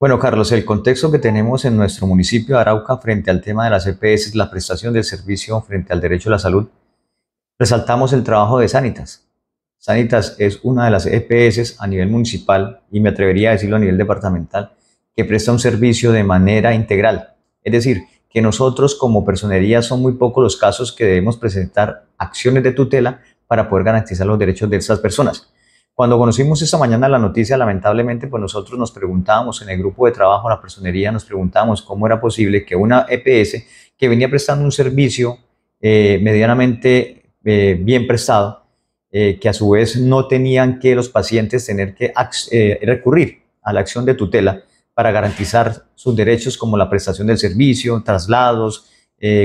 Bueno, Carlos, el contexto que tenemos en nuestro municipio de Arauca frente al tema de las EPS, la prestación del servicio frente al derecho a la salud, resaltamos el trabajo de Sanitas. Sanitas es una de las EPS a nivel municipal y me atrevería a decirlo a nivel departamental que presta un servicio de manera integral. Es decir, que nosotros como personería son muy pocos los casos que debemos presentar acciones de tutela para poder garantizar los derechos de esas personas. Cuando conocimos esta mañana la noticia, lamentablemente, pues nosotros nos preguntábamos en el grupo de trabajo, la personería, nos preguntábamos cómo era posible que una EPS que venía prestando un servicio eh, medianamente eh, bien prestado, eh, que a su vez no tenían que los pacientes tener que recurrir a la acción de tutela para garantizar sus derechos como la prestación del servicio, traslados,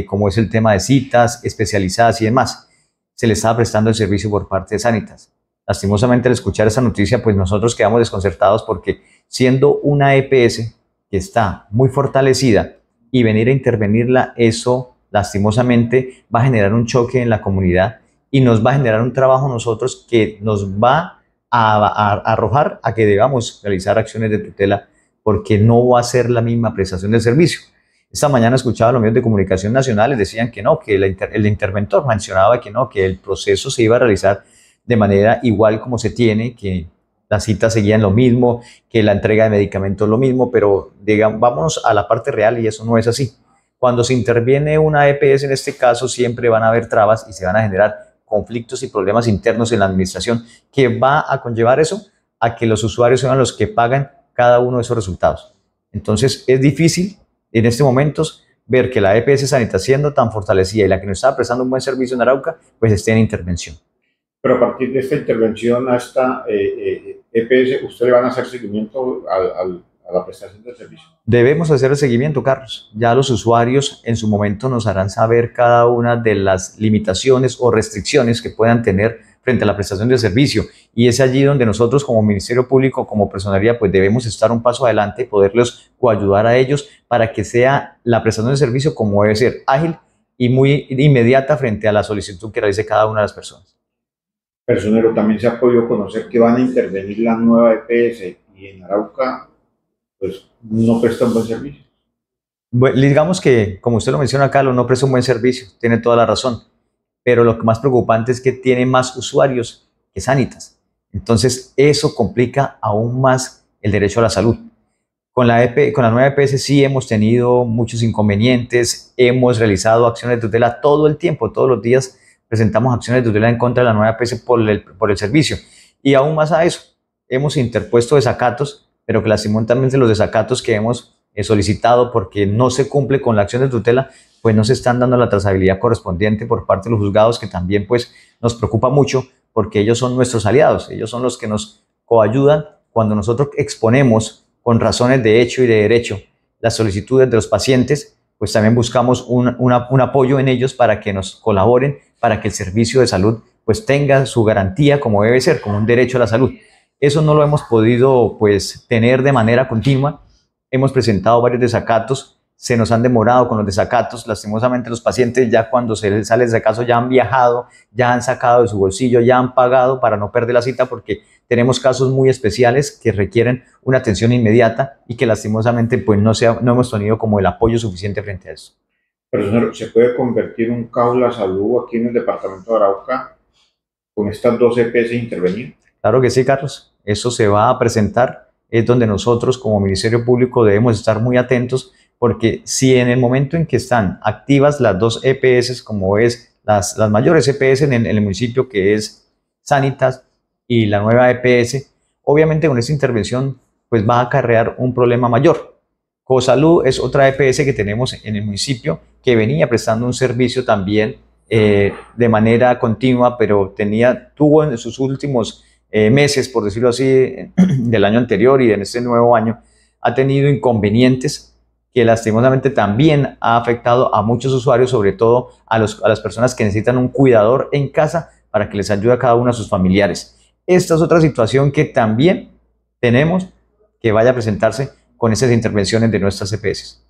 como es el tema de citas especializadas y demás. Se le estaba prestando el servicio por parte de Sanitas lastimosamente al escuchar esa noticia, pues nosotros quedamos desconcertados porque siendo una EPS que está muy fortalecida y venir a intervenirla, eso lastimosamente va a generar un choque en la comunidad y nos va a generar un trabajo nosotros que nos va a, arrojar a que debamos realizar acciones de tutela porque no va a ser la misma prestación del servicio. Esta mañana escuchaba los medios de comunicación nacionales, decían que no, que el, el interventor mencionaba que no, que el proceso se iba a realizar de manera igual como se tiene, que las citas seguían lo mismo, que la entrega de medicamentos lo mismo, pero digamos, vámonos a la parte real y eso no es así. Cuando se interviene una EPS en este caso, siempre van a haber trabas y se van a generar conflictos y problemas internos en la administración que va a conllevar eso a que los usuarios sean los que pagan cada uno de esos resultados. Entonces es difícil en este momento ver que la EPS sanita siendo tan fortalecida y la que nos está prestando un buen servicio en Arauca, pues esté en intervención pero a partir de esta intervención hasta esta EPS, eh, eh, e ¿ustedes van a hacer seguimiento a la prestación del servicio? Debemos hacer el seguimiento, Carlos. Ya los usuarios en su momento nos harán saber cada una de las limitaciones o restricciones que puedan tener frente a la prestación de servicio. Y es allí donde nosotros como Ministerio Público, como personalidad, pues debemos estar un paso adelante, y poderles coayudar a ellos para que sea la prestación de servicio como debe ser, ágil y muy inmediata frente a la solicitud que realice cada una de las personas. Personero, también se ha podido conocer que van a intervenir la nueva EPS y en Arauca, pues no prestan buen servicio. Bueno, digamos que, como usted lo menciona, acá, no presta un buen servicio, tiene toda la razón. Pero lo que más preocupante es que tiene más usuarios que sanitas. Entonces, eso complica aún más el derecho a la salud. Con la, e con la nueva EPS sí hemos tenido muchos inconvenientes, hemos realizado acciones de tutela todo el tiempo, todos los días, presentamos acciones de tutela en contra de la nueva EPS por el, por el servicio. Y aún más a eso, hemos interpuesto desacatos, pero que lastimosamente los desacatos que hemos eh, solicitado porque no se cumple con la acción de tutela, pues no se están dando la trazabilidad correspondiente por parte de los juzgados, que también pues nos preocupa mucho porque ellos son nuestros aliados, ellos son los que nos coayudan cuando nosotros exponemos con razones de hecho y de derecho las solicitudes de los pacientes, pues también buscamos un, un apoyo en ellos para que nos colaboren para que el servicio de salud pues tenga su garantía como debe ser, como un derecho a la salud. Eso no lo hemos podido pues tener de manera continua. Hemos presentado varios desacatos, se nos han demorado con los desacatos. Lastimosamente los pacientes ya cuando se les sale el desacato ya han viajado, ya han sacado de su bolsillo, ya han pagado para no perder la cita porque tenemos casos muy especiales que requieren una atención inmediata y que lastimosamente pues no, sea, no hemos tenido como el apoyo suficiente frente a eso señor, ¿se puede convertir un caos la salud aquí en el departamento de Arauca con estas dos EPS intervenir? Claro que sí, Carlos. Eso se va a presentar. Es donde nosotros como Ministerio Público debemos estar muy atentos porque si en el momento en que están activas las dos EPS, como es las, mayores EPS en el, municipio que es Sanitas y la nueva EPS, obviamente con esta intervención pues va a acarrear un problema mayor Cosalud es otra EPS que tenemos en el municipio que venía prestando un servicio también eh, de manera continua, pero tenía, tuvo en sus últimos eh, meses, por decirlo así, del año anterior y en este nuevo año, ha tenido inconvenientes que lastimosamente también ha afectado a muchos usuarios, sobre todo a, a las personas que necesitan un cuidador en casa para que les ayude a cada uno a sus familiares. Esta es otra situación que también tenemos que vaya a presentarse con esas intervenciones de nuestras EPS.